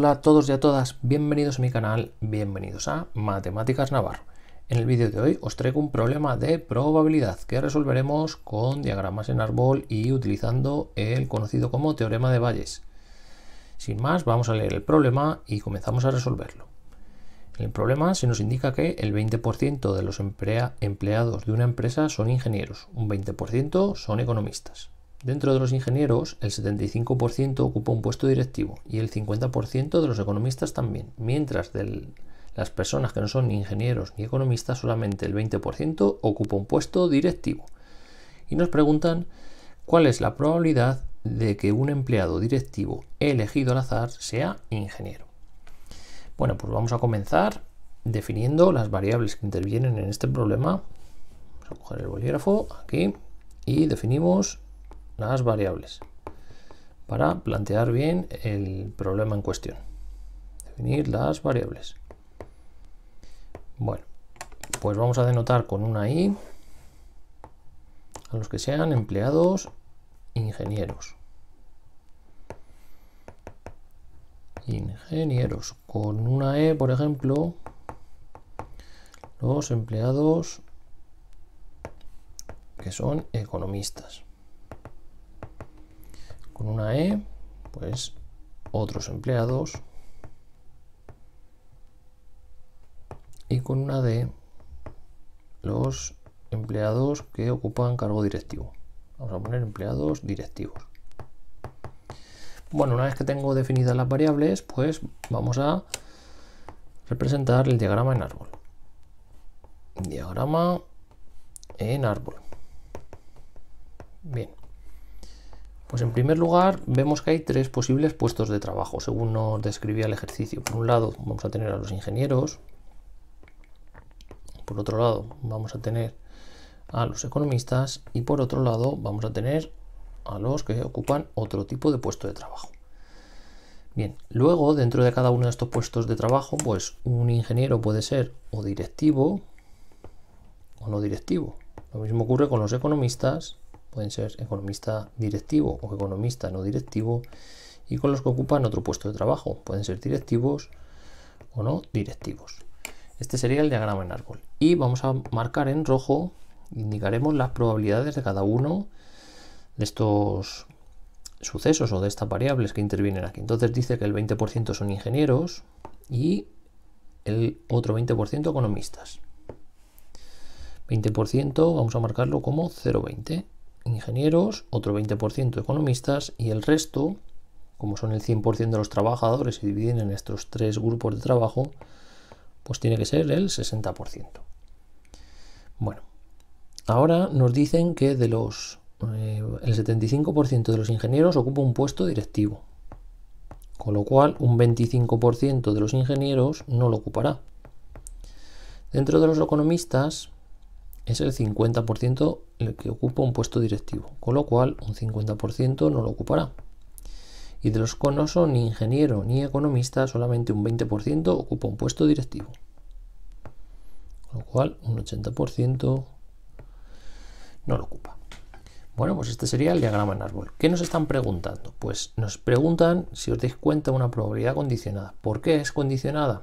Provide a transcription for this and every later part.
Hola a todos y a todas, bienvenidos a mi canal, bienvenidos a Matemáticas Navarro. En el vídeo de hoy os traigo un problema de probabilidad que resolveremos con diagramas en árbol y utilizando el conocido como teorema de Bayes. Sin más, vamos a leer el problema y comenzamos a resolverlo. En el problema se nos indica que el 20% de los empleados de una empresa son ingenieros, un 20% son economistas. Dentro de los ingenieros, el 75% ocupa un puesto directivo y el 50% de los economistas también, mientras de las personas que no son ingenieros ni economistas, solamente el 20% ocupa un puesto directivo. Y nos preguntan cuál es la probabilidad de que un empleado directivo elegido al azar sea ingeniero. Bueno, pues vamos a comenzar definiendo las variables que intervienen en este problema. Vamos a coger el bolígrafo aquí y definimos las variables para plantear bien el problema en cuestión. Definir las variables. Bueno, pues vamos a denotar con una i a los que sean empleados ingenieros. Ingenieros. Con una e, por ejemplo, los empleados que son economistas con una E, pues otros empleados. Y con una D, los empleados que ocupan cargo directivo. Vamos a poner empleados directivos. Bueno, una vez que tengo definidas las variables, pues vamos a representar el diagrama en árbol. Diagrama en árbol. Bien. Pues en primer lugar, vemos que hay tres posibles puestos de trabajo, según nos describía el ejercicio. Por un lado, vamos a tener a los ingenieros. Por otro lado, vamos a tener a los economistas. Y por otro lado, vamos a tener a los que ocupan otro tipo de puesto de trabajo. Bien, luego dentro de cada uno de estos puestos de trabajo, pues un ingeniero puede ser o directivo o no directivo. Lo mismo ocurre con los economistas pueden ser economista directivo o economista no directivo, y con los que ocupan otro puesto de trabajo, pueden ser directivos o no directivos. Este sería el diagrama en árbol. Y vamos a marcar en rojo, indicaremos las probabilidades de cada uno de estos sucesos o de estas variables que intervienen aquí. Entonces dice que el 20% son ingenieros y el otro 20% economistas. 20% vamos a marcarlo como 0,20 ingenieros, otro 20% economistas y el resto, como son el 100% de los trabajadores y dividen en estos tres grupos de trabajo, pues tiene que ser el 60%. Bueno, ahora nos dicen que de los eh, el 75% de los ingenieros ocupa un puesto directivo, con lo cual un 25% de los ingenieros no lo ocupará. Dentro de los economistas, es el 50% el que ocupa un puesto directivo, con lo cual un 50% no lo ocupará. Y de los que no son ni ingeniero ni economista, solamente un 20% ocupa un puesto directivo. Con lo cual un 80% no lo ocupa. Bueno, pues este sería el diagrama en árbol. ¿Qué nos están preguntando? Pues nos preguntan si os dais cuenta una probabilidad condicionada. ¿Por qué es condicionada?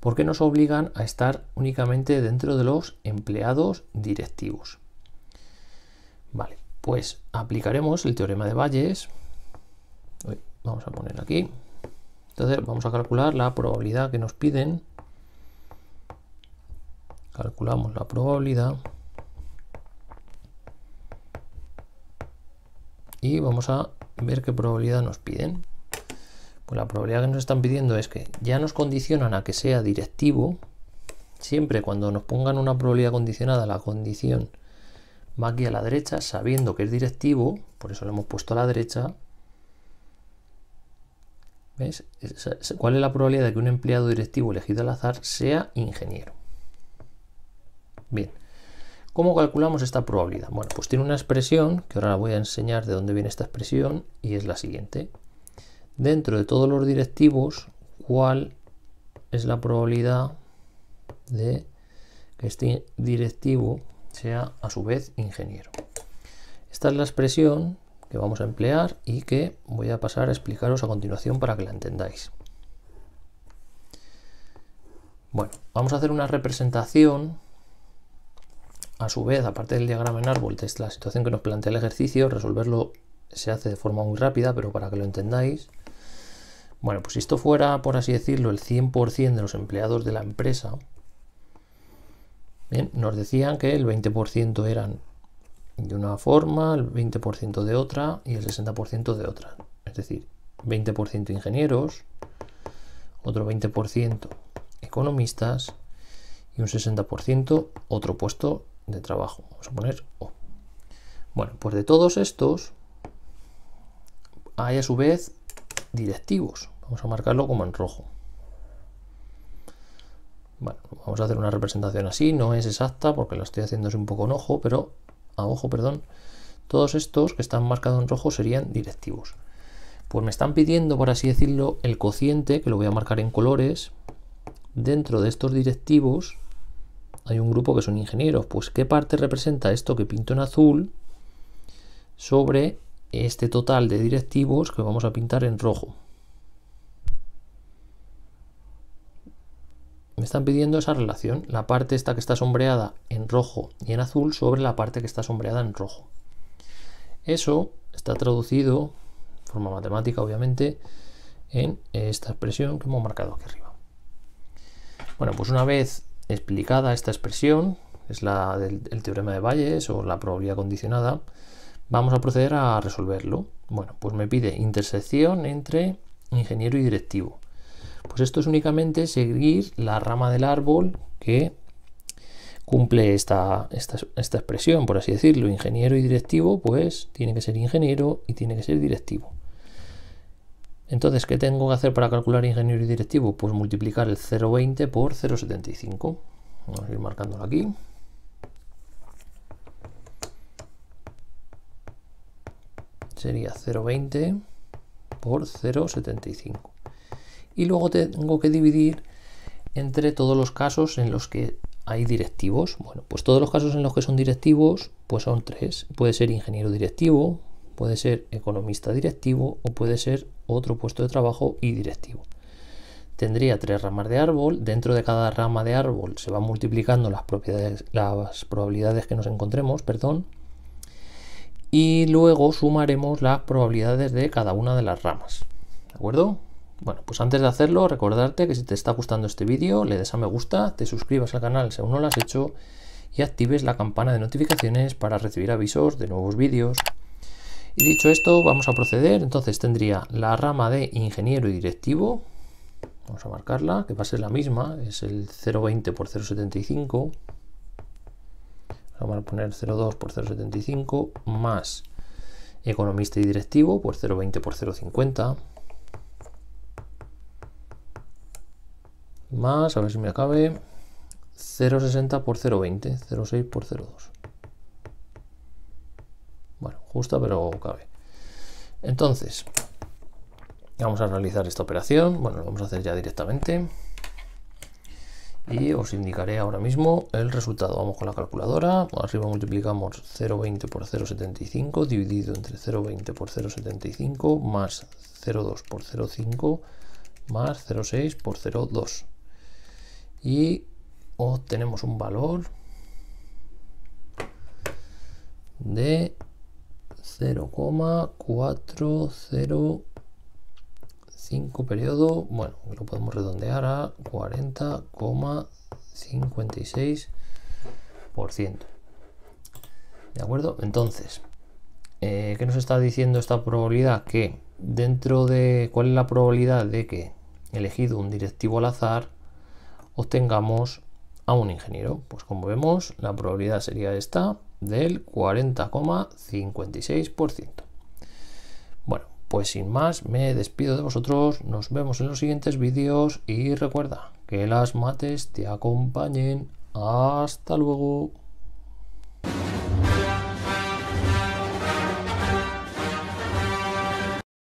¿Por qué nos obligan a estar únicamente dentro de los empleados directivos. Vale, pues aplicaremos el teorema de Bayes. vamos a poner aquí. Entonces vamos a calcular la probabilidad que nos piden. Calculamos la probabilidad. Y vamos a ver qué probabilidad nos piden. Pues la probabilidad que nos están pidiendo es que ya nos condicionan a que sea directivo. Siempre cuando nos pongan una probabilidad condicionada, la condición va aquí a la derecha, sabiendo que es directivo, por eso lo hemos puesto a la derecha. ¿Cuál es la probabilidad de que un empleado directivo elegido al azar sea ingeniero? Bien. ¿Cómo calculamos esta probabilidad? Bueno, pues tiene una expresión, que ahora la voy a enseñar de dónde viene esta expresión, y es la siguiente dentro de todos los directivos cuál es la probabilidad de que este directivo sea a su vez ingeniero. Esta es la expresión que vamos a emplear y que voy a pasar a explicaros a continuación para que la entendáis. Bueno, vamos a hacer una representación. A su vez, aparte del diagrama en árbol, que es la situación que nos plantea el ejercicio, resolverlo se hace de forma muy rápida, pero para que lo entendáis, bueno, pues si esto fuera, por así decirlo, el 100% de los empleados de la empresa, nos decían que el 20% eran de una forma, el 20% de otra y el 60% de otra. Es decir, 20% ingenieros, otro 20% economistas y un 60% otro puesto de trabajo. Vamos a poner O. Bueno, pues de todos estos hay a su vez directivos. Vamos a marcarlo como en rojo. Bueno, vamos a hacer una representación así, no es exacta porque lo estoy haciendo es un poco en ojo, pero a ojo, perdón. Todos estos que están marcados en rojo serían directivos. Pues me están pidiendo, por así decirlo, el cociente, que lo voy a marcar en colores. Dentro de estos directivos hay un grupo que son ingenieros. Pues, ¿qué parte representa esto que pinto en azul sobre este total de directivos que vamos a pintar en rojo. Me están pidiendo esa relación, la parte esta que está sombreada en rojo y en azul sobre la parte que está sombreada en rojo. Eso está traducido, de forma matemática obviamente, en esta expresión que hemos marcado aquí arriba. Bueno, pues una vez explicada esta expresión, es la del teorema de Bayes o la probabilidad condicionada, Vamos a proceder a resolverlo. Bueno, pues me pide intersección entre ingeniero y directivo. Pues esto es únicamente seguir la rama del árbol que cumple esta, expresión, por así decirlo. Ingeniero y directivo, pues tiene que ser ingeniero y tiene que ser directivo. Entonces, ¿qué tengo que hacer para calcular ingeniero y directivo? Pues multiplicar el 0,20 por 0,75. Vamos a ir marcándolo aquí. sería 0,20 por 0,75. Y luego tengo que dividir entre todos los casos en los que hay directivos. Bueno, pues todos los casos en los que son directivos, pues son tres. Puede ser ingeniero directivo, puede ser economista directivo o puede ser otro puesto de trabajo y directivo. Tendría tres ramas de árbol. Dentro de cada rama de árbol se van multiplicando las propiedades, las probabilidades que nos encontremos, perdón y luego sumaremos las probabilidades de cada una de las ramas. ¿De acuerdo? Bueno, pues antes de hacerlo, recordarte que si te está gustando este vídeo, le des a me gusta, te suscribas al canal si aún no lo has hecho y actives la campana de notificaciones para recibir avisos de nuevos vídeos. Y dicho esto, vamos a proceder. Entonces tendría la rama de ingeniero y directivo. Vamos a marcarla, que va a ser la misma, es el 0,20 por 0,75 vamos a poner 0,2 por 0,75 más economista y directivo, por 0,20 por 0,50 más, a ver si me acabe, 0,60 por 0,20, 0,6 por 0,2. Bueno, justa pero cabe. Entonces, vamos a realizar esta operación, bueno, lo vamos a hacer ya directamente y os indicaré ahora mismo el resultado. Vamos con la calculadora, arriba multiplicamos 0,20 por 0,75 dividido entre 0,20 por 0,75 más 0,2 por 0,5 más 0,6 por 0,2 y obtenemos un valor de 0,405 periodo, bueno, lo podemos redondear a 40,56%. ¿De acuerdo? Entonces, eh, ¿qué nos está diciendo esta probabilidad? Que dentro de cuál es la probabilidad de que elegido un directivo al azar obtengamos a un ingeniero. Pues como vemos, la probabilidad sería esta del 40,56%. Pues sin más, me despido de vosotros, nos vemos en los siguientes vídeos y recuerda que las mates te acompañen. Hasta luego.